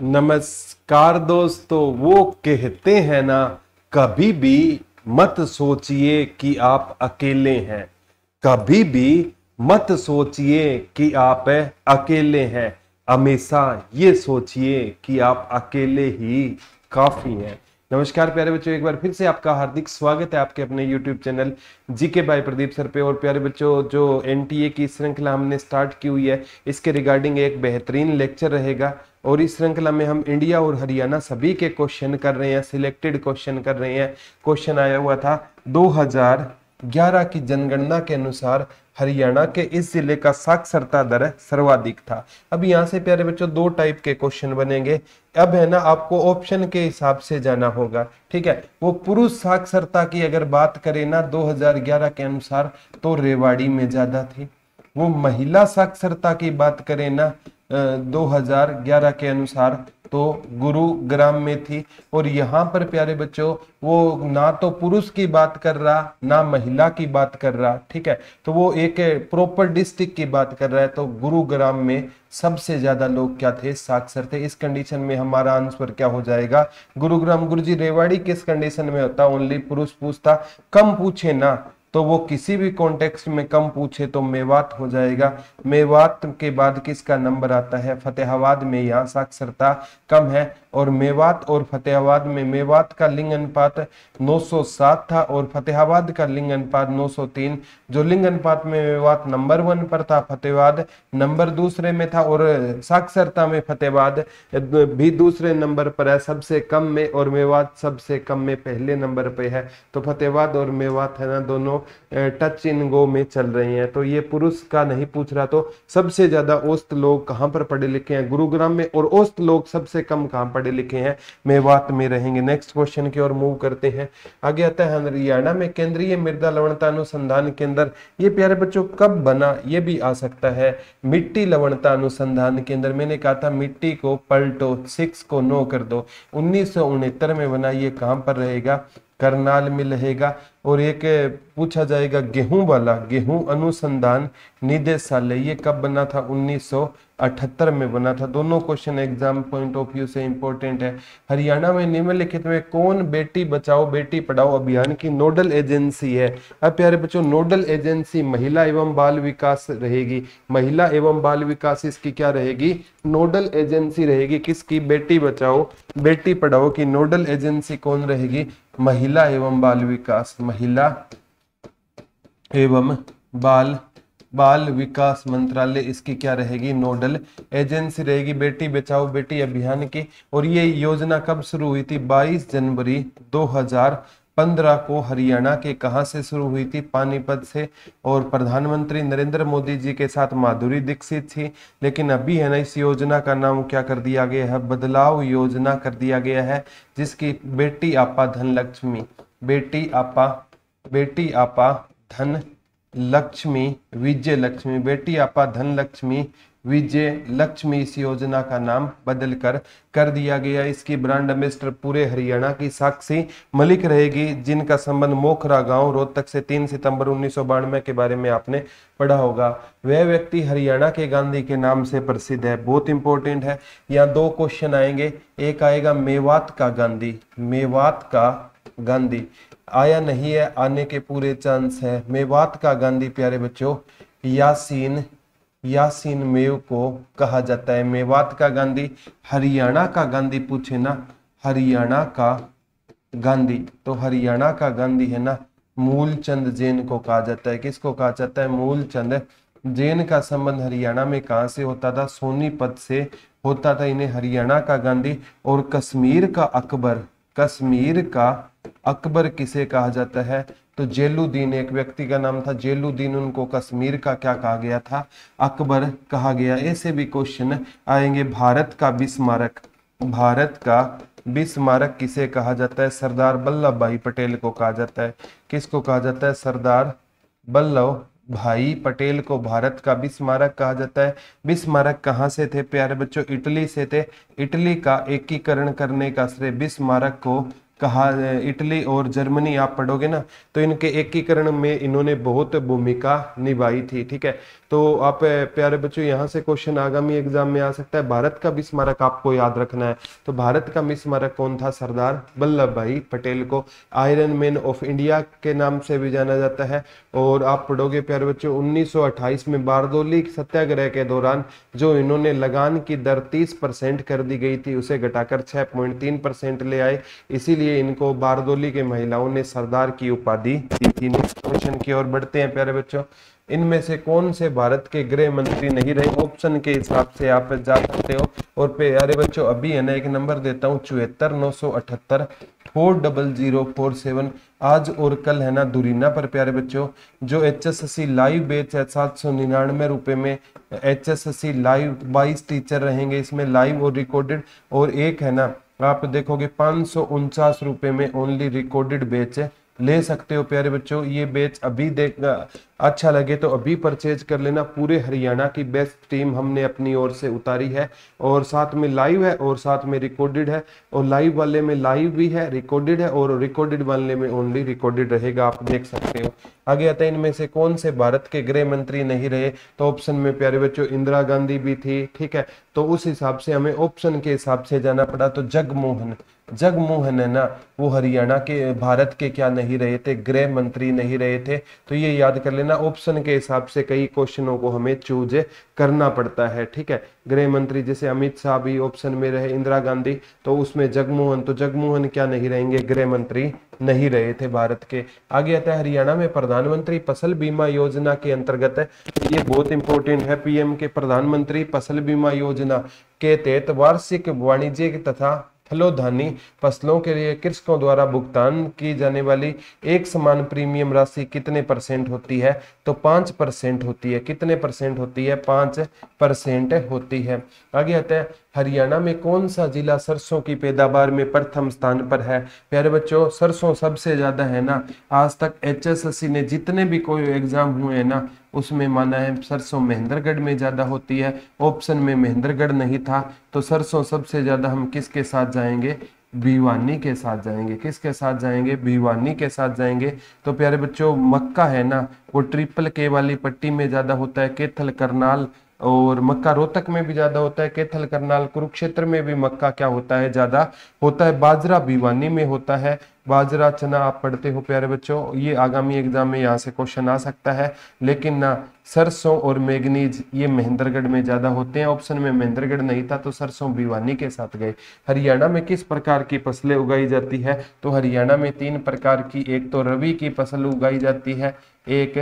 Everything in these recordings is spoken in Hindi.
नमस्कार दोस्तों वो कहते हैं ना कभी भी मत सोचिए कि आप अकेले हैं कभी भी मत सोचिए कि आप अकेले हैं हमेशा ये सोचिए कि आप अकेले ही काफ़ी हैं नमस्कार प्यारे बच्चों एक बार फिर से आपका हार्दिक स्वागत है आपके अपने YouTube channel GK by Pradeep sir पे और प्यारे बच्चों जो एनटीए की श्रृंखला हमने स्टार्ट की हुई है इसके रिगार्डिंग एक बेहतरीन लेक्चर रहेगा और इस श्रृंखला में हम इंडिया और हरियाणा सभी के क्वेश्चन कर रहे हैं सिलेक्टेड क्वेश्चन कर रहे हैं क्वेश्चन आया हुआ था दो हजार 2011 की जनगणना के अनुसार हरियाणा के इस जिले का साक्षरता दर सर्वाधिक था अब यहाँ से प्यारे बच्चों दो टाइप के क्वेश्चन बनेंगे अब है ना आपको ऑप्शन के हिसाब से जाना होगा ठीक है वो पुरुष साक्षरता की अगर बात करें ना 2011 के अनुसार तो रेवाड़ी में ज्यादा थी वो महिला साक्षरता की बात करें ना दो के अनुसार तो गुरु ग्राम में थी और यहाँ पर प्यारे बच्चों वो ना तो पुरुष की बात कर रहा ना महिला की बात कर रहा ठीक है तो वो एक प्रॉपर डिस्ट्रिक्ट की बात कर रहा है तो गुरुग्राम में सबसे ज्यादा लोग क्या थे साक्षर थे इस कंडीशन में हमारा आंसर क्या हो जाएगा गुरुग्राम गुरुजी रेवाड़ी किस कंडीशन में होता ओनली पुरुष पूछता कम पूछे ना तो वो किसी भी कॉन्टेक्स्ट में कम पूछे तो मेवात हो जाएगा मेवात के बाद किसका नंबर आता है फतेहाबाद में यहाँ साक्षरता कम है और मेवात और फतेहाबाद में मेवात का लिंग अनुपात 907 था और फतेहाबाद का लिंग अनुपात 903 जो लिंग अनुपात में मेवात नंबर वन पर था फतेहाबाद नंबर दूसरे में था और साक्षरता में फतेहाबाद भी दूसरे नंबर पर है सबसे कम में और मेवात सबसे कम में पहले नंबर पर है तो फतेहाबाद और मेवात है ना दोनों टच इन गो में चल रही हैं तो ये पुरुष का नहीं पूछ रहा तो सबसे ज्यादा औस्त लोग कहाँ पर पढ़े लिखे हैं गुरुग्राम में और औस्त लोग सबसे कम कहाँ पढ़े लिखे हैं मेवात में रहेंगे नेक्स्ट क्वेश्चन की ओर मूव करते हैं आगे आता है हरियाणा में केंद्रीय मृदा लवणता अनुसंधान केंद्र ये प्यारे बच्चों कब बना ये भी आ सकता है मिट्टी लवणता अनुसंधान केंद्र मैंने कहा था मिट्टी को पलटो सिक्स को नो कर दो उन्नीस में बना ये कहाँ पर रहेगा करनाल में रहेगा और एक पूछा जाएगा गेहूं वाला गेहूं अनुसंधान निदेशालय ये कब बना था 1978 में बना था दोनों question exam point of view से इंपॉर्टेंट है हरियाणा में निम्नलिखित में कौन बेटी बचाओ बेटी पढ़ाओ अभियान की नोडल एजेंसी है अब प्यारे बच्चों नोडल एजेंसी महिला एवं बाल विकास रहेगी महिला एवं बाल विकास इसकी क्या रहेगी नोडल एजेंसी रहेगी किसकी बेटी बचाओ बेटी पढ़ाओ की नोडल एजेंसी कौन रहेगी महिला एवं बाल विकास महिला एवं बाल बाल विकास मंत्रालय इसकी क्या रहेगी नोडल एजेंसी रहेगी बेटी बचाओ बेटी अभियान की और ये योजना कब शुरू हुई थी 22 जनवरी 2015 को हरियाणा के कहां से शुरू हुई थी पानीपत से और प्रधानमंत्री नरेंद्र मोदी जी के साथ माधुरी दीक्षित थी लेकिन अभी है ना इस योजना का नाम क्या कर दिया गया है बदलाव योजना कर दिया गया है जिसकी बेटी आपा धन लक्ष्मी बेटी आपा बेटी आपा धन लक्ष्मी विजय लक्ष्मी बेटी आपा धन लक्ष्मी विजय लक्ष्मी इस योजना का नाम बदलकर कर दिया गया इसकी ब्रांड एम्बेस्टर पूरे हरियाणा की साक्षी मलिक रहेगी जिनका संबंध मोखरा गांव रोहतक से 3 सितंबर उन्नीस के बारे में आपने पढ़ा होगा वह व्यक्ति हरियाणा के गांधी के नाम से प्रसिद्ध है बहुत इंपॉर्टेंट है यहाँ दो क्वेश्चन आएंगे एक आएगा मेवात का गांधी मेवात का गांधी आया नहीं है आने के पूरे चांस है मेवात का गांधी प्यारे बच्चों यासीन यासीन मेव को कहा जाता है मेवात का गांधी हरियाणा का गांधी पूछे ना हरियाणा का गांधी तो हरियाणा का गांधी है ना मूलचंद जैन को कहा जाता है किसको कहा जाता है मूलचंद जैन का संबंध हरियाणा में कहा से होता था सोनीपत से होता था इन्हें हरियाणा का गांधी और कश्मीर का अकबर कश्मीर का अकबर किसे कहा जाता है तो जेलुद्दीन एक व्यक्ति का नाम था जेलुद्दीन उनको कश्मीर का क्या कहा गया था अकबर कहा गया ऐसे भी क्वेश्चन आएंगे भारत का बिस्मारक भारत का विस्मारक किसे कहा जाता है सरदार वल्लभ भाई पटेल को कहा जाता है किसको कहा जाता है सरदार वल्लभ भाई पटेल को भारत का भी स्मारक कहा जाता है बिस्मारक स्मारक कहाँ से थे प्यारे बच्चों इटली से थे इटली का एकीकरण करने का श्रेय भी स्मारक को कहा इटली और जर्मनी आप पढ़ोगे ना तो इनके एकीकरण में इन्होंने बहुत भूमिका निभाई थी ठीक है तो आप प्यारे बच्चों यहाँ से क्वेश्चन आगामी एग्जाम में आ सकता है भारत का भी स्मारक आपको याद रखना है तो भारत का भी स्मारक कौन था सरदार वल्लभ भाई पटेल को आयरन मैन ऑफ इंडिया के नाम से भी जाना जाता है और आप पढ़ोगे प्यारे बच्चों उन्नीस में बारदोली सत्याग्रह के दौरान जो इन्होंने लगान की दर तीस परसेंट कर दी गई थी उसे घटाकर छह पॉइंट तीन परसेंट ले आए इसीलिए लिए इनको बारदोली के महिलाओं ने सरदार की उपाधि दी थी नेक्स्ट क्वेश्चन की ओर बढ़ते हैं प्यारे बच्चों इनमें से कौन से भारत के गृह मंत्री नहीं रहे ऑप्शन के हिसाब से आप जा सकते हो और प्यारे बच्चों अभी है ना एक नंबर देता हूँ चुहत्तर नौ सौ अठहत्तर four double zero four seven आज और कल है ना दुरीना पर प्यारे बच्चों जो एच एस सी लाइव बेच है सात सौ निन्यानवे रुपये में एच एस सी लाइव बाईस टीचर रहेंगे इसमें लाइव और रिकॉर्डेड और एक है ना आप देखोगे पांच रुपए में ओनली रिकॉर्डेड बेच है ले सकते हो प्यारे बच्चों ये बेच अभी देख अच्छा लगे तो अभी परचेज कर लेना पूरे हरियाणा की बेस्ट टीम हमने अपनी ओर से उतारी है और साथ में लाइव है और साथ में रिकॉर्डेड है और लाइव वाले में लाइव भी है रिकॉर्डेड है और रिकॉर्डेड वाले में ओनली रिकॉर्डेड रहेगा आप देख सकते हो आगे आता है इनमें से कौन से भारत के गृह मंत्री नहीं रहे तो ऑप्शन में प्यारे बच्चों इंदिरा गांधी भी थी ठीक है तो उस हिसाब से हमें ऑप्शन के हिसाब से जाना पड़ा तो जगमोहन जगमोहन है ना वो हरियाणा के भारत के क्या नहीं रहे थे गृह मंत्री नहीं रहे थे तो ये याद कर लेना ना ऑप्शन के हिसाब से कई क्वेश्चनों को हमें चूज करना पड़ता है ठीक है गृह मंत्री जैसे अमित शाह भी ऑप्शन में रहे इंदिरा गांधी तो उसमें जगमोहन तो जगमोहन क्या नहीं रहेंगे गृह मंत्री नहीं रहे थे भारत के आगे आता है हरियाणा में प्रधानमंत्री फसल बीमा योजना के अंतर्गत ये बहुत इंपॉर्टेंट है पीएम के प्रधानमंत्री फसल बीमा योजना के तहत वार्षिक वाणिज्यिक तथा फलोधानी फसलों के लिए कृषकों द्वारा भुगतान की जाने वाली एक समान प्रीमियम राशि कितने परसेंट होती है तो पाँच परसेंट होती है कितने परसेंट होती है पाँच परसेंट होती है आगे आता है हरियाणा में कौन सा जिला सरसों की पैदावार में प्रथम स्थान पर है प्यारे बच्चों सरसों सबसे ज़्यादा है ना आज तक एच ने जितने भी कोई एग्जाम हुए हैं ना उसमें माना है सरसों महेंद्रगढ़ में ज़्यादा होती है ऑप्शन में महेंद्रगढ़ नहीं था तो सरसों सबसे ज़्यादा हम किसके साथ जाएंगे भिवानी के साथ जाएंगे किसके साथ जाएंगे भिवानी के साथ जाएंगे तो प्यारे बच्चों मक्का है ना वो ट्रिपल के वाली पट्टी में ज़्यादा होता है केथल करनाल और मक्का रोहतक में भी ज्यादा होता है कैथल करनाल कुरुक्षेत्र में भी मक्का क्या होता है ज्यादा होता है बाजरा भिवानी में होता है बाजरा चना आप पढ़ते हो प्यारे बच्चों ये आगामी एग्जाम में यहाँ से क्वेश्चन आ सकता है लेकिन ना सरसों और मैगनीज ये महेंद्रगढ़ में ज्यादा होते हैं ऑप्शन में महेंद्रगढ़ नहीं था तो सरसों भिवानी के साथ गए हरियाणा में किस प्रकार की फसलें उगाई जाती है तो हरियाणा में तीन प्रकार की एक तो रवि की फसल उगाई जाती है एक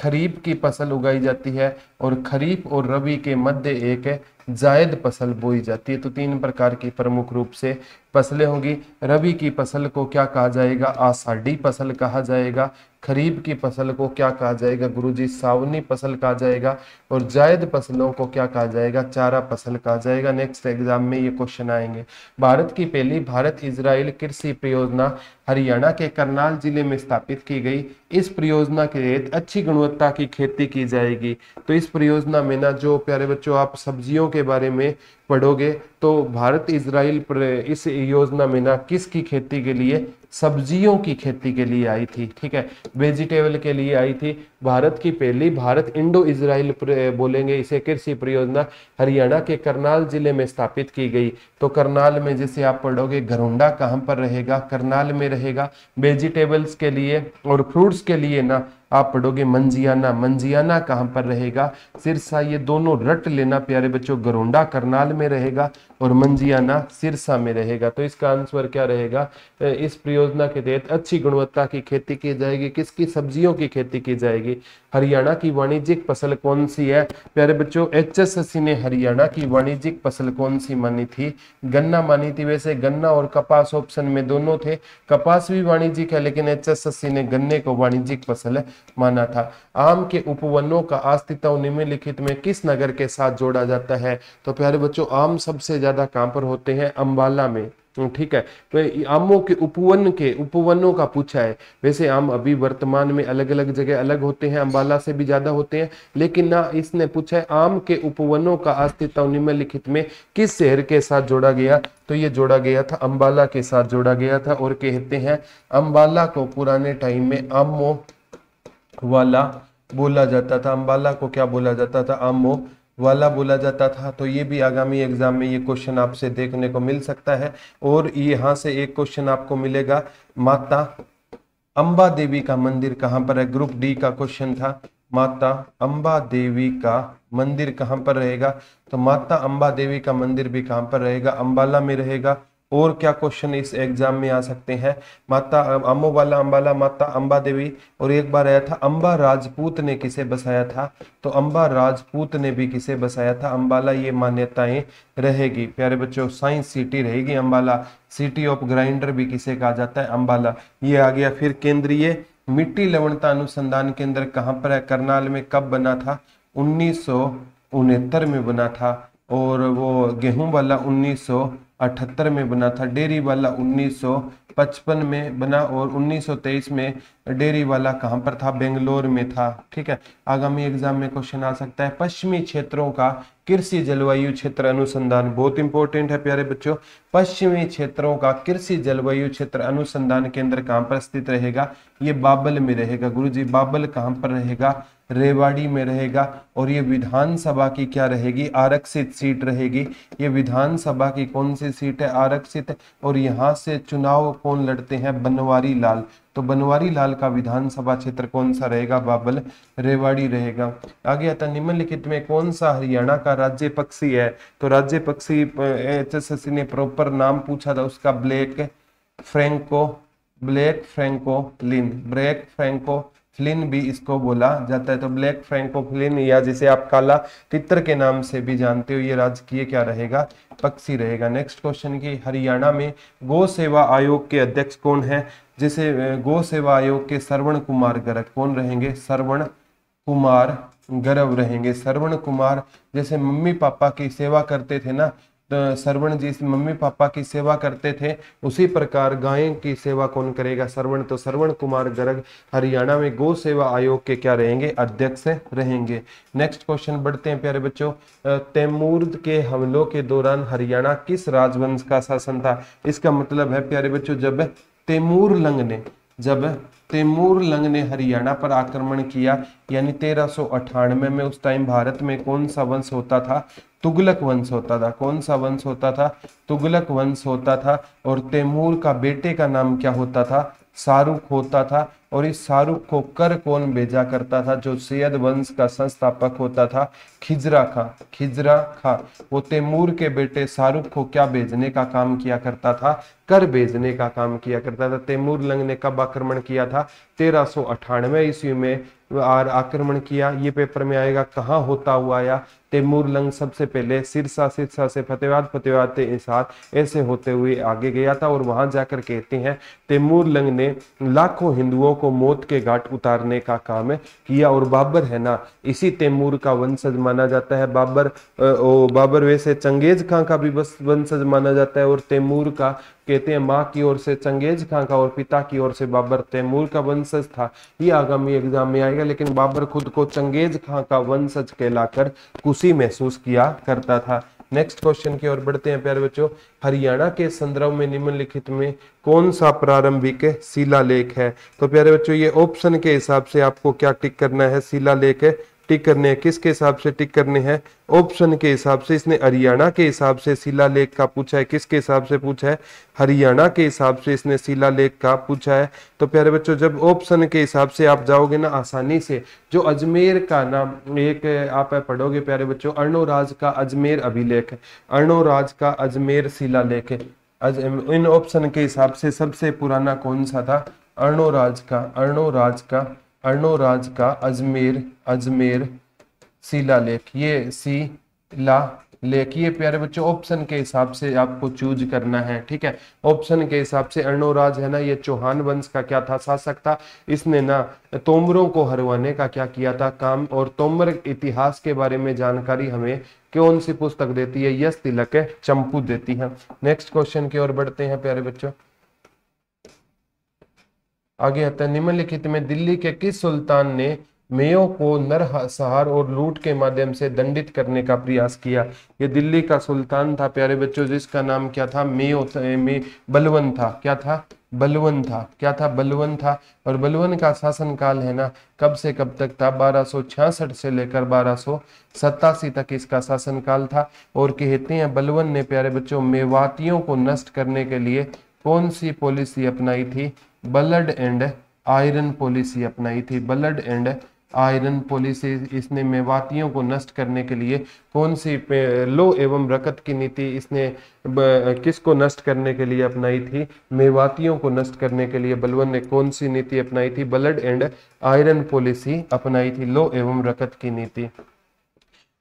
खरीफ की फसल उगाई जाती है और खरीफ और रबी के मध्य एक जायद फसल बोई जाती है तो तीन प्रकार की प्रमुख रूप से फसलें होंगी रबी की फसल को क्या कहा जाएगा आषाढ़ी फसल कहा जाएगा खरीब की फसल को क्या कहा जाएगा गुरुजी सावनी फसल कहा जाएगा और जायद फसलों को क्या कहा जाएगा चारा फसल कहा जाएगा नेक्स्ट एग्जाम में ये क्वेश्चन आएंगे भारत की पहली भारत इजराइल कृषि परियोजना हरियाणा के करनाल जिले में स्थापित की गई इस परियोजना के तहत अच्छी गुणवत्ता की खेती की जाएगी तो इस परियोजना में ना जो प्यारे बच्चों आप सब्जियों के के बारे में पढ़ोगे तो भारत इसराइल इस योजना में ना किसकी खेती के लिए सब्जियों की खेती के लिए आई थी ठीक है वेजिटेबल के लिए आई थी भारत की पहली भारत इंडो इसराइल बोलेंगे इसे कृषि परियोजना हरियाणा के करनाल जिले में स्थापित की गई तो करनाल में जैसे आप पढ़ोगे घरोंडा कहाँ पर रहेगा करनाल में रहेगा वेजिटेबल्स के लिए और फ्रूट्स के लिए ना आप पढ़ोगे मंजियाना मंजियाना कहाँ पर रहेगा सिरसा ये दोनों रट लेना प्यारे बच्चों घरोंडा करनाल में रहेगा और मंजियाना सिरसा में रहेगा तो इसका आंसर क्या रहेगा इस परियोजना के तहत अच्छी गुणवत्ता की खेती की जाएगी किसकी सब्जियों की खेती की जाएगी हरियाणा की वाणिज्यिक फसल कौन सी है प्यारे बच्चों एच ने हरियाणा की वाणिज्यिक फसल कौन सी मानी थी गन्ना मानी थी वैसे गन्ना और कपास ऑप्शन में दोनों थे कपास भी वाणिज्यिक है लेकिन एच ने गन्ने को वाणिज्यिक फसल माना था आम के उपवनों का अस्तित्व निम्नलिखित में किस नगर के साथ जोड़ा जाता है तो प्यारे बच्चों आम सबसे ज़्यादा कहां पर होते हैं अंबाला में हम्म, ठीक है तो आमों के उपवन के उपवनों का पूछा है वैसे आम अभी वर्तमान में अलग अलग जगह अलग होते हैं अंबाला से भी ज्यादा होते हैं लेकिन ना इसने पूछा है आम के उपवनों का अस्तित्व निम्नलिखित में किस शहर के साथ जोड़ा गया तो ये जोड़ा गया था अंबाला के साथ जोड़ा गया था और कहते हैं अंबाला को पुराने टाइम में आमो वाला बोला जाता था अंबाला को क्या बोला जाता था आमो वाला बोला जाता था तो ये भी आगामी एग्ज़ाम में ये क्वेश्चन आपसे देखने को मिल सकता है और यहाँ से एक क्वेश्चन आपको मिलेगा माता अम्बा देवी का मंदिर कहाँ पर है ग्रुप डी का क्वेश्चन था माता अम्बा देवी का मंदिर कहाँ पर रहेगा तो माता अम्बा देवी का मंदिर भी कहाँ पर रहेगा अम्बाला में रहेगा और क्या क्वेश्चन इस एग्जाम में आ सकते हैं माता अम्बोवाला अम्बाला माता अम्बा देवी और एक बार आया था अम्बा राजपूत ने किसे बसाया था तो अम्बा राजपूत ने भी किसे बसाया था अम्बाला ये मान्यताएं रहेगी प्यारे बच्चों साइंस सिटी रहेगी अम्बाला सिटी ऑफ ग्राइंडर भी किसे कहा जाता है अम्बाला ये आ गया फिर केंद्रीय मिट्टी लवणता अनुसंधान केंद्र कहाँ पर है करनाल में कब बना था उन्नीस में बना था और वो गेहूं वाला उन्नीस अठहत्तर में बना था डेरी वाला 1955 में बना और 1923 में डेरी वाला कहाँ पर था बेंगलोर में था ठीक है आगामी एग्जाम में क्वेश्चन आ सकता है पश्चिमी क्षेत्रों का कृषि जलवायु क्षेत्र अनुसंधान बहुत इंपॉर्टेंट है प्यारे बच्चों पश्चिमी क्षेत्रों का कृषि जलवायु क्षेत्र अनुसंधान केंद्र कहाँ पर स्थित रहेगा ये बाबल में रहेगा गुरु जी बाबल कहाँ पर रहेगा रेवाड़ी में रहेगा और ये विधानसभा की क्या रहेगी आरक्षित सीट रहेगी ये विधानसभा की कौन सी सीट है आरक्षित है और यहाँ से चुनाव कौन लड़ते हैं बनवारी लाल तो बनवारी लाल का विधानसभा क्षेत्र कौन सा रहेगा बाबल रेवाड़ी रहेगा आगे आता निम्नलिखित में कौन सा हरियाणा का राज्य पक्षी है तो राज्य पक्षी एच ने प्रॉपर नाम पूछा था उसका black franco black francolin black francolin भी इसको बोला जाता है तो ब्लैक फ्रेंको फ्लिन या जिसे आप काला तित्र के नाम से भी जानते हो ये राजकीय क्या रहेगा पक्षी रहेगा नेक्स्ट क्वेश्चन की हरियाणा में गो सेवा आयोग के अध्यक्ष कौन है जिसे गो सेवा आयोग के श्रवण कुमार गर्ग कौन रहेंगे श्रवण कुमार गर्व रहेंगे श्रवण कुमार जैसे मम्मी पापा की सेवा करते थे ना सरवण जी मम्मी पापा की सेवा करते थे उसी प्रकार गाय की सेवा कौन करेगा सरवण तो सरवण कुमार गर्ग हरियाणा में गो सेवा आयोग के क्या रहेंगे अध्यक्ष रहेंगे नेक्स्ट क्वेश्चन बढ़ते हैं प्यारे बच्चों तैमूर के हमलों के दौरान हरियाणा किस राजवंश का शासन था इसका मतलब है प्यारे बच्चों जब तैमूर लंग ने जब तैमूर लंग ने हरियाणा पर आक्रमण किया यानी तेरह में उस टाइम भारत में कौन सा वंश होता था तुगलक वंश होता था कौन सा वंश होता था तुगलक वंश होता था और तैमूर का बेटे का नाम क्या होता था शाहरुख होता था और इस शाहरुख को कर कौन भेजा करता था जो सैयद वंश का संस्थापक होता था खिजरा खां खिजरा खां वो तैमूर के बेटे शाहरुख को क्या भेजने का काम किया करता था कर भेजने का काम किया करता था तैमूर लंग ने कब आक्रमण किया था तेरह सो अठानवे ईस्वी में आर आक्रमण किया ये पेपर में आएगा कहाँ होता हुआ या तैमूर लंग सबसे पहले सिरसा सिरसा से फतेहाबाद फतेहाबाद से ऐसे होते हुए आगे गया था और वहां जाकर कहते हैं तैमूर लंग ने लाखों हिंदुओं को मौत के घाट उतारने का काम है किया और बाबर है ना इसी तैमूर का वंशज माना जाता है बाबर ओ बाबर वैसे चंगेज खां का भी वंशज माना जाता है और तैमूर का कहते हैं माँ की ओर से चंगेज खां का और पिता की ओर से बाबर तैमूर का वंशज था ये आगामी एग्जाम में आएगा लेकिन बाबर खुद को चंगेज खां का वंशज कहलाकर खुशी महसूस किया करता था नेक्स्ट क्वेश्चन की ओर बढ़ते हैं प्यारे बच्चों हरियाणा के संदर्भ में निम्नलिखित में कौन सा प्रारंभिक शिला लेख है तो प्यारे बच्चों ये ऑप्शन के हिसाब से आपको क्या टिक करना है शिला लेख टिक करने हैं किसके हिसाब से टिक करने हैं ऑप्शन के हिसाब से इसने हरियाणा के हिसाब से शिला लेख का पूछा है किसके हिसाब से पूछा है हरियाणा के हिसाब से इसने शिला लेख का पूछा है तो प्यारे बच्चों जब ऑप्शन के हिसाब से आप जाओगे ना आसानी से जो अजमेर का नाम एक आप पढ़ोगे प्यारे बच्चों अर्णोराज का अजमेर अभिलेख अर्णोराज का अजमेर शिला लेख इन ऑप्शन के हिसाब से सबसे पुराना कौन सा था अर्णोराज का अर्णोराज का अर्णोराज का अजमेर अजमेर शिला लेख ये शिला लेख ये प्यारे बच्चों ऑप्शन के हिसाब से आपको चूज करना है ठीक है ऑप्शन के हिसाब से अर्णोराज है ना ये चौहान वंश का क्या था शासक था इसने ना तोमरों को हरवाने का क्या किया था काम और तोमर इतिहास के बारे में जानकारी हमें कौन सी पुस्तक देती है यश तिलक चंपू देती है नेक्स्ट क्वेश्चन की ओर बढ़ते हैं प्यारे बच्चों आगे आता है निम्नलिखित में दिल्ली के किस सुल्तान ने मेयो को नरसहार और लूट के माध्यम से दंडित करने का प्रयास किया ये दिल्ली का सुल्तान था प्यारे बच्चों जिसका नाम क्या था मेयो मे बलवन था क्या था बलवन था क्या था बलवन था और बलवन का शासनकाल है ना कब से कब तक था 1266 से लेकर बारह तक इसका शासनकाल था और कहते हैं बलवन ने प्यारे बच्चों मेवातियों को नष्ट करने के लिए कौन सी पॉलिसी अपनाई थी बलड एंड आयरन पॉलिसी अपनाई थी ब्लड एंड आयरन पॉलिसी इसने मेवातियों को नष्ट करने के लिए कौन सी लो एवं रकत की नीति इसने किसको नष्ट करने के लिए अपनाई थी मेवातियों को नष्ट करने के लिए बलवन ने कौन सी नीति अपनाई थी ब्लड एंड आयरन पॉलिसी अपनाई थी लो एवं रकत की नीति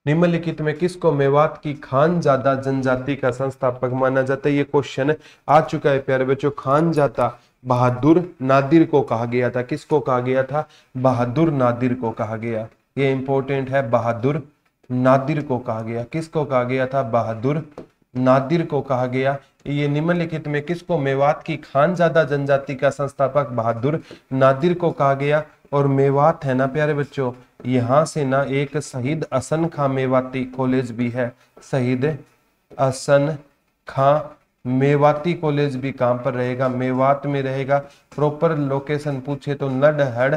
निम्नलिखित में किसको मेवात की खान जादा जनजाति का संस्थापक माना जाता है ये क्वेश्चन आ चुका है प्यारे बच्चों खान जाता बहादुर नादिर को कहा गया था किसको कहा गया था बहादुर नादिर को कहा गया ये इंपॉर्टेंट है बहादुर नादिर को कहा गया किसको कहा गया था बहादुर नादिर को कहा गया ये निम्नलिखित में किसको मेवात की खानजादा जनजाति का संस्थापक बहादुर नादिर को कहा गया और मेवात है ना प्यारे बच्चों यहाँ से ना एक शहीद असन खां मेवाती कॉलेज भी है शहीद असन खां मेवाती कॉलेज भी कहाँ पर रहेगा मेवात में रहेगा प्रॉपर लोकेशन पूछे तो नडहड़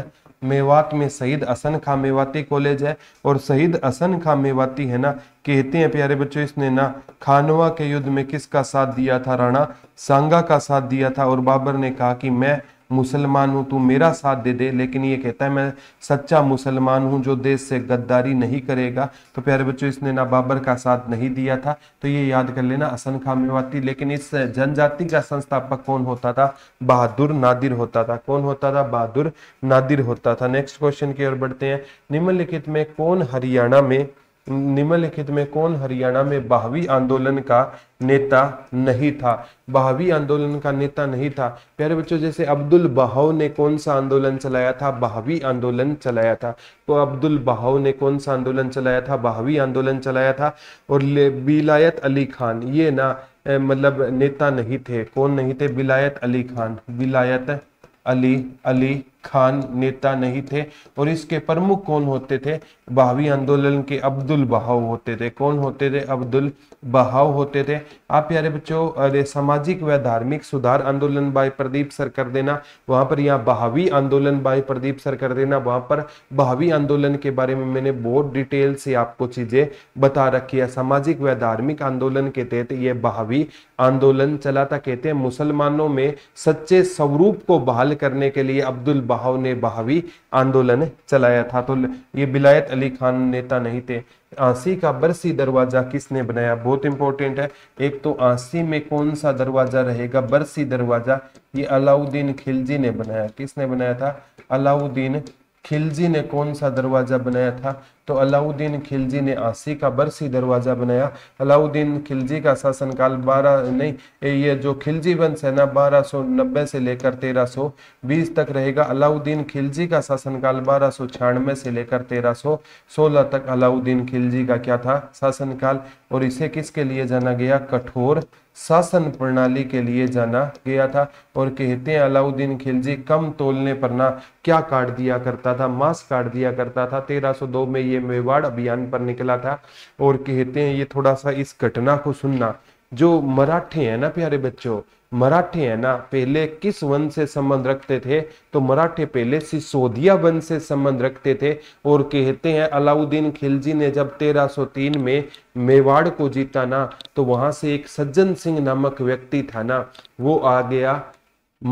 मेवात में शहीद असन खां मेवाती कॉलेज है और शहीद असन खां मेवाती है ना कहते हैं प्यारे बच्चों इसने ना खानवा के युद्ध में किसका साथ दिया था राणा सांगा का साथ दिया था और बाबर ने कहा कि मैं मुसलमान हूँ तू मेरा साथ दे दे लेकिन ये कहता है मैं सच्चा मुसलमान हूँ जो देश से गद्दारी नहीं करेगा तो प्यारे बच्चों इसने ना बाबर का साथ नहीं दिया था तो ये याद कर लेना असन खामेवाती लेकिन इस जनजाति का संस्थापक कौन होता था बहादुर नादिर होता था कौन होता था बहादुर नादिर होता था नेक्स्ट क्वेश्चन की ओर बढ़ते हैं निम्नलिखित में कौन हरियाणा में निम्नलिखित में कौन हरियाणा में बहावी आंदोलन का नेता नहीं था बहावी आंदोलन का नेता नहीं था प्यारे बच्चों जैसे अब्दुल बहाव ने कौन सा आंदोलन चलाया था बहावी आंदोलन चलाया था तो अब्दुल बहाव ने कौन सा आंदोलन चलाया था बहावी आंदोलन चलाया था और बिलायत अली खान ये ना मतलब नेता नहीं थे कौन नहीं थे बिलायत अली खान बिलायत अली अली खान नेता नहीं थे और इसके प्रमुख कौन होते थे बहावी आंदोलन के अब्दुल बहाव होते थे कौन होते थे अब्दुल बहाव होते थे आप प्यारे बच्चों अरे सामाजिक व धार्मिक सुधार आंदोलन बाय प्रदीप सर कर देना वहां पर यहाँ बहावी आंदोलन बाई प्रदीप सर कर देना वहां पर बहावी आंदोलन के बारे में मैंने बहुत डिटेल से आपको चीजें बता रखी है सामाजिक व धार्मिक आंदोलन के तहत ये बहावी आंदोलन चला था कहते हैं मुसलमानों में सच्चे स्वरूप को बहाल करने के लिए अब्दुल बहाव ने बहावी आंदोलन चलाया था तो ये बिलायत अली खान नेता नहीं थे आंसी का बरसी दरवाजा किसने बनाया बहुत इंपॉर्टेंट है एक तो आंसी में कौन सा दरवाजा रहेगा बरसी दरवाजा ये अलाउद्दीन खिलजी ने बनाया किसने बनाया था अलाउद्दीन खिलजी ने कौन सा दरवाजा बनाया था तो अलाउद्दीन खिलजी ने आसी का बरसी दरवाज़ा बनाया अलाउद्दीन खिलजी का शासनकाल बारह नहीं ये जो खिलजी वंश है ना बारह सौ नब्बे से लेकर तेरह सौ बीस तक रहेगा अलाउद्दीन खिलजी का शासनकाल बारह सौ छियानवे से लेकर तेरह सौ सोलह तक अलाउद्दीन खिलजी का क्या था शासनकाल और इसे किसके लिए जाना गया कठोर शासन प्रणाली के लिए जाना गया था और कहते हैं अलाउद्दीन खिलजी कम तोलने पर ना क्या काट दिया करता था मांस काट दिया करता था 1302 में ये मेवाड़ अभियान पर निकला था और कहते हैं ये थोड़ा सा इस घटना को सुनना जो मराठे हैं ना प्यारे बच्चों मराठे हैं ना पहले किस वंश से संबंध रखते थे तो मराठे पहले सिसोदिया वंश से संबंध रखते थे और कहते हैं अलाउद्दीन खिलजी ने जब 1303 में मेवाड़ को जीता ना तो वहां से एक सज्जन सिंह नामक व्यक्ति था ना वो आ गया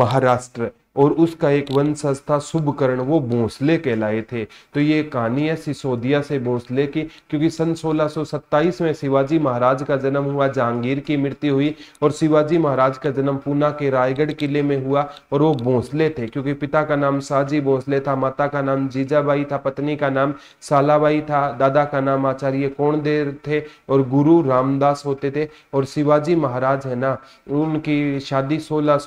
महाराष्ट्र और उसका एक वंशज था शुभकर्ण वो भोंसले कहलाए थे तो ये कहानी है सिसोदिया से भोंसले की क्योंकि सन 1627 में शिवाजी महाराज का जन्म हुआ जहांगीर की मृत्यु हुई और शिवाजी महाराज का जन्म पूना के रायगढ़ किले में हुआ और वो भोंसले थे क्योंकि पिता का नाम साजी भोंसले था माता का नाम जीजाबाई था पत्नी का नाम सालाबाई था दादा का नाम आचार्य कौन थे और गुरु रामदास होते थे और शिवाजी महाराज है ना उनकी शादी सोलह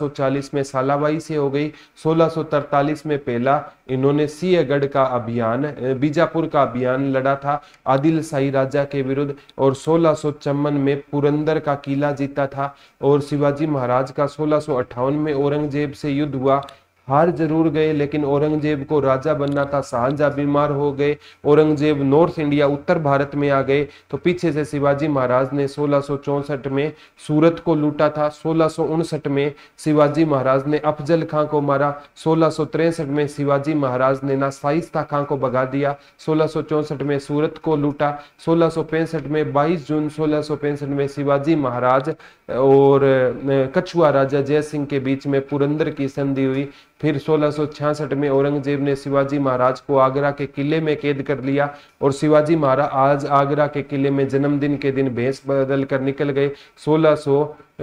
में सालाबाई से हो गई 1643 में पहला इन्होंने सीएगढ़ का अभियान बीजापुर का अभियान लड़ा था आदिल शाही राजा के विरुद्ध और सोलह में पुरंदर का किला जीता था और शिवाजी महाराज का सोलह में औरंगजेब से युद्ध हुआ हार जरूर गए लेकिन औरंगजेब को राजा बनना था शाहजा बीमार हो गए औरंगजेब नॉर्थ इंडिया उत्तर भारत में आ गए तो पीछे से शिवाजी महाराज ने सोलह में सूरत को लूटा था सोलह में शिवाजी महाराज ने अफजल खां को मारा सोलह में शिवाजी महाराज ने ना साइस्ता खां को भगा दिया सोलह में सूरत को लूटा सोलह में बाईस जून सोलह में शिवाजी महाराज और कछुआ राजा जय सिंह के बीच में पुरंदर की संधि हुई फिर 1666 में औरंगजेब ने शिवाजी महाराज को आगरा के किले में कैद कर लिया और शिवाजी महाराज आज आगरा के किले में जन्मदिन के दिन भेंस बदल कर निकल गए सोलह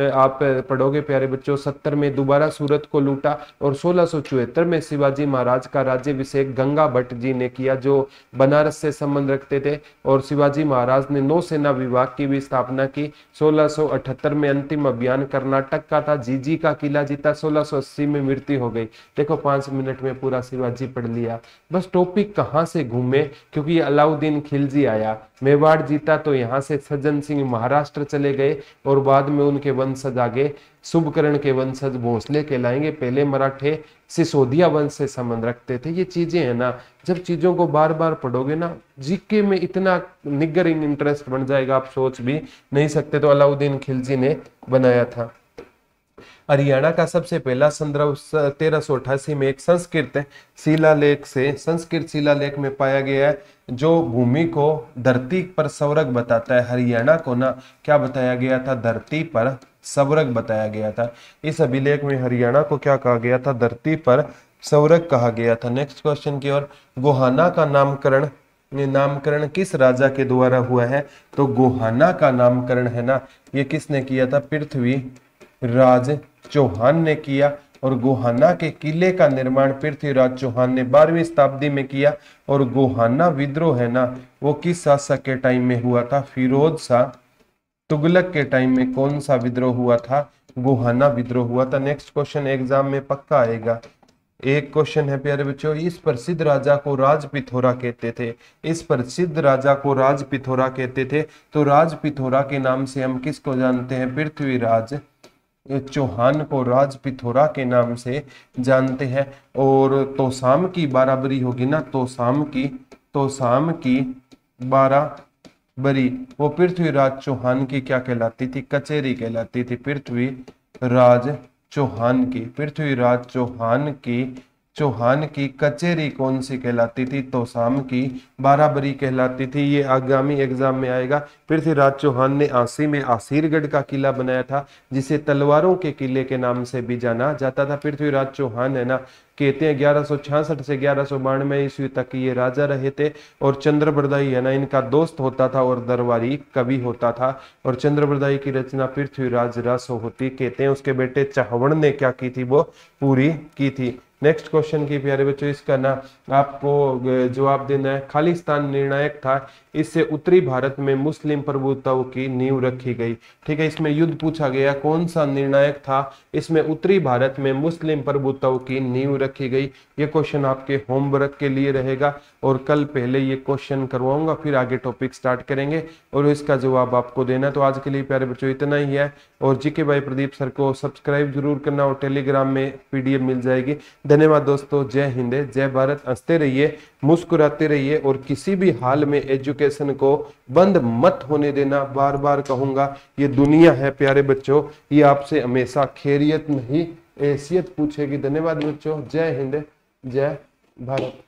आप पढ़ोगे प्यारे बच्चों सत्तर में दोबारा सूरत को लूटा और सोलह में शिवाजी महाराज का राज्य अभिषेक गंगा भट्ट जी ने किया जो बनारस से संबंध रखते थे और शिवाजी महाराज ने नौसेना विभाग की भी स्थापना की 1678 में अंतिम अभियान कर्नाटक का था जीजी का किला जीता 1680 में मृत्यु हो गई देखो पांच मिनट में पूरा शिवाजी पढ़ लिया बस टॉपिक कहाँ से घूमे क्योंकि अलाउद्दीन खिलजी आया मेवाड़ जीता तो यहाँ से सज्जन सिंह महाराष्ट्र चले गए और बाद में उनके वंशज आगे शुभकरण के वंशज भोसले कहलाएंगे पहले मराठे सिसोदिया वंश से संबंध रखते थे ये चीजें हैं ना जब चीजों को बार बार पढ़ोगे ना जीके में इतना निगरिंग इंटरेस्ट बन जाएगा आप सोच भी नहीं सकते तो अलाउद्दीन खिलजी ने बनाया था हरियाणा का सबसे पहला संदर्भ तेरह में एक संस्कृत शिलालेख से संस्कृत शिलालेख में पाया गया है जो भूमि को धरती पर सवर्ग बताता है हरियाणा को ना क्या बताया गया था धरती पर सवर्ग बताया गया था इस अभिलेख में हरियाणा को क्या कहा गया था धरती पर सवर्ग कहा गया था नेक्स्ट क्वेश्चन की ओर गोहाना का नामकरण नामकरण किस राजा के द्वारा हुआ है तो गोहाना का नामकरण है ना ये किसने किया था पृथ्वी राज चौहान ने किया और गोहाना के किले का निर्माण पृथ्वीराज चौहान ने बारहवीं शताब्दी में किया और गोहाना विद्रोह है ना वो किस शासक के टाइम में हुआ था फिरोज शाह तुगलक के टाइम में कौन सा विद्रोह हुआ था गोहाना विद्रोह हुआ था नेक्स्ट क्वेश्चन एग्जाम में पक्का आएगा एक क्वेश्चन है प्यारे बच्चों इस प्रसिद्ध राजा को राज पिथोरा कहते थे इस प्रसिद्ध राजा को राज पिथोरा कहते थे तो राज पिथोरा के नाम से हम किसको जानते हैं पृथ्वीराज चौहान को राज पिथोरा के नाम से जानते हैं और तोसाम की बाराबरी होगी ना तोसाम की तोसाम की बारह बरी वो पृथ्वीराज चौहान की क्या कहलाती थी कचेरी कहलाती थी पृथ्वीराज चौहान की पृथ्वीराज चौहान की चौहान की कचेरी कौन सी कहलाती थी तो शाम की बाराबरी कहलाती थी ये आगामी एग्जाम में आएगा पृथ्वीराज चौहान ने आसी में आसीरगढ़ का किला बनाया था जिसे तलवारों के किले के नाम से भी जाना जाता था पृथ्वीराज चौहान है ना कहते हैं ग्यारह से ग्यारह सौ बानवे ईस्वी तक ये राजा रहे थे और चंद्रप्रदाई है ना इनका दोस्त होता था और दरबारी कवि होता था और चंद्रप्रदाई की रचना पृथ्वीराज रस होती कहते हैं उसके बेटे चाहवण ने क्या की थी वो पूरी की थी नेक्स्ट क्वेश्चन की प्यारे बच्चों इसका ना आपको जवाब देना है खालिस्तान निर्णायक था इससे उत्तरी भारत में मुस्लिम प्रभुताओं की नींव रखी गई ठीक है इसमें युद्ध पूछा गया कौन सा निर्णायक था इसमें उत्तरी भारत में मुस्लिम प्रभुताओं की नींव रखी गई ये क्वेश्चन आपके होमवर्क के लिए रहेगा और कल पहले ये क्वेश्चन करवाऊंगा फिर आगे टॉपिक स्टार्ट करेंगे और इसका जवाब आपको देना तो आज के लिए प्यारे बच्चों इतना ही है और जीके भाई प्रदीप सर को सब्सक्राइब जरूर करना और टेलीग्राम में पीडीएफ मिल जाएगी धन्यवाद दोस्तों जय हिंद जय भारत हंसते रहिए मुस्कुराते रहिए और किसी भी हाल में एजुकेशन को बंद मत होने देना बार बार कहूंगा ये दुनिया है प्यारे बच्चों ये आपसे हमेशा खैरियत नहीं हैसियत पूछेगी धन्यवाद बच्चों जय हिंद जय भारत